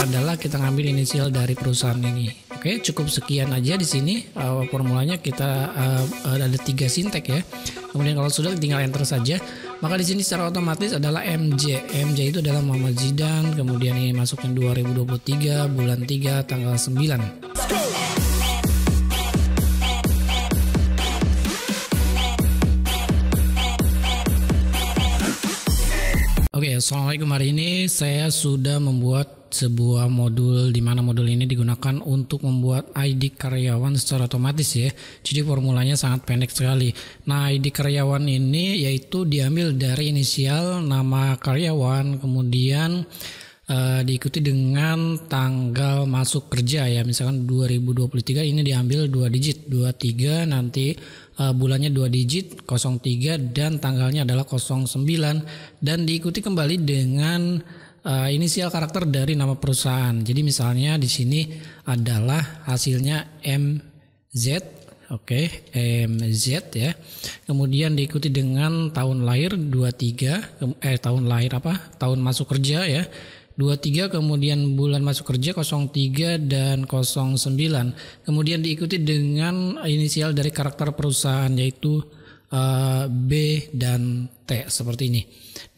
adalah kita ngambil inisial dari perusahaan ini. Oke, cukup sekian aja di sini uh, formulanya kita uh, ada tiga sintek ya. Kemudian kalau sudah tinggal enter saja. Maka di sini secara otomatis adalah MJ. MJ itu adalah Muhammad Zidan. Kemudian ini masuknya 2023 bulan 3 tanggal 9. Oke, okay, assalamualaikum hari ini saya sudah membuat sebuah modul di mana modul ini digunakan untuk membuat ID karyawan secara otomatis ya. Jadi formulanya sangat pendek sekali. Nah, ID karyawan ini yaitu diambil dari inisial nama karyawan kemudian uh, diikuti dengan tanggal masuk kerja ya misalkan 2023 ini diambil 2 digit 23 nanti uh, bulannya 2 digit 03 dan tanggalnya adalah 09 dan diikuti kembali dengan uh, inisial karakter dari nama perusahaan. Jadi misalnya di sini adalah hasilnya MZ, oke, okay, MZ ya. Kemudian diikuti dengan tahun lahir 23 eh tahun lahir apa? Tahun masuk kerja ya. 23 kemudian bulan masuk kerja 03 dan 09. Kemudian diikuti dengan inisial dari karakter perusahaan yaitu uh, B dan T seperti ini.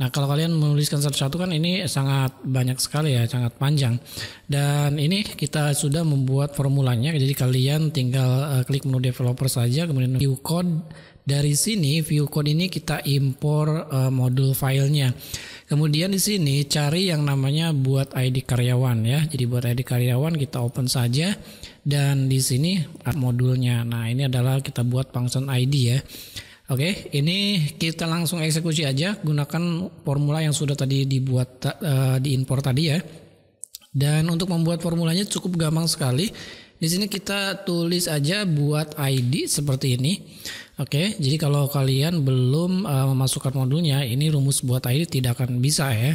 Nah kalau kalian menuliskan satu-satu kan ini sangat banyak sekali ya, sangat panjang. Dan ini kita sudah membuat formulanya, jadi kalian tinggal eh, klik menu developer saja, kemudian view code. Dari sini view code ini kita impor uh, modul filenya. Kemudian di sini cari yang namanya buat ID karyawan ya. Jadi buat ID karyawan kita open saja dan di sini modulnya. Nah ini adalah kita buat function ID ya. Oke, okay, ini kita langsung eksekusi aja gunakan formula yang sudah tadi dibuat uh, eh, impor tadi ya. Dan untuk membuat formulanya cukup gampang sekali. Di sini kita tulis aja buat ID seperti ini. Oke, okay, jadi kalau kalian belum uh, memasukkan modulnya, ini rumus buat ID tidak akan bisa ya.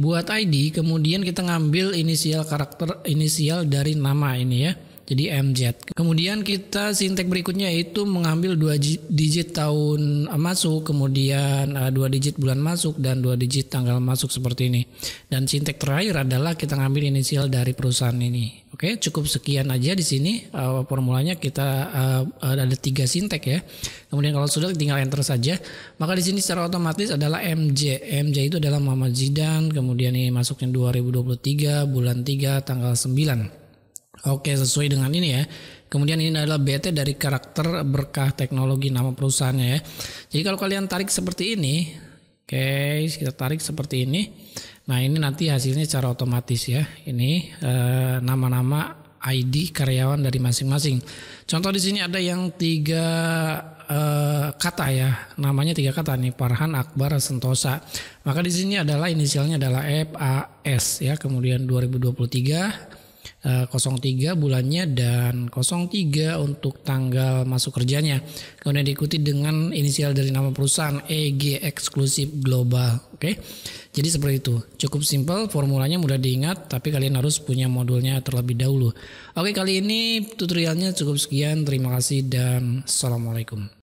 Buat ID kemudian kita ngambil inisial karakter inisial dari nama ini ya jadi MZ. Kemudian kita sintek berikutnya itu mengambil dua digit tahun eh, masuk, kemudian eh, dua digit bulan masuk dan dua digit tanggal masuk seperti ini. Dan sintek terakhir adalah kita ngambil inisial dari perusahaan ini. Oke, cukup sekian aja di sini uh, formulanya kita uh, ada tiga sintek ya. Kemudian kalau sudah tinggal enter saja. Maka di sini secara otomatis adalah MJ. MJ itu adalah Muhammad Zidan, kemudian ini masuknya 2023 bulan 3 tanggal 9. Oke, sesuai dengan ini ya. Kemudian ini adalah BT dari karakter berkah teknologi nama perusahaannya ya. Jadi kalau kalian tarik seperti ini, oke, okay, kita tarik seperti ini. Nah, ini nanti hasilnya secara otomatis ya. Ini eh, nama-nama eh, ID karyawan dari masing-masing. Contoh di sini ada yang tiga eh, kata ya, namanya tiga kata nih Parhan Akbar Sentosa. Maka di sini adalah inisialnya adalah FAS ya, kemudian 2023 03 eh, bulannya dan 03 untuk tanggal masuk kerjanya. Kemudian diikuti dengan inisial dari nama perusahaan EG eksklusif global. Oke. Jadi seperti itu. Cukup simple, formulanya mudah diingat tapi kalian harus punya modulnya terlebih dahulu. Oke, kali ini tutorialnya cukup sekian. Terima kasih dan assalamualaikum.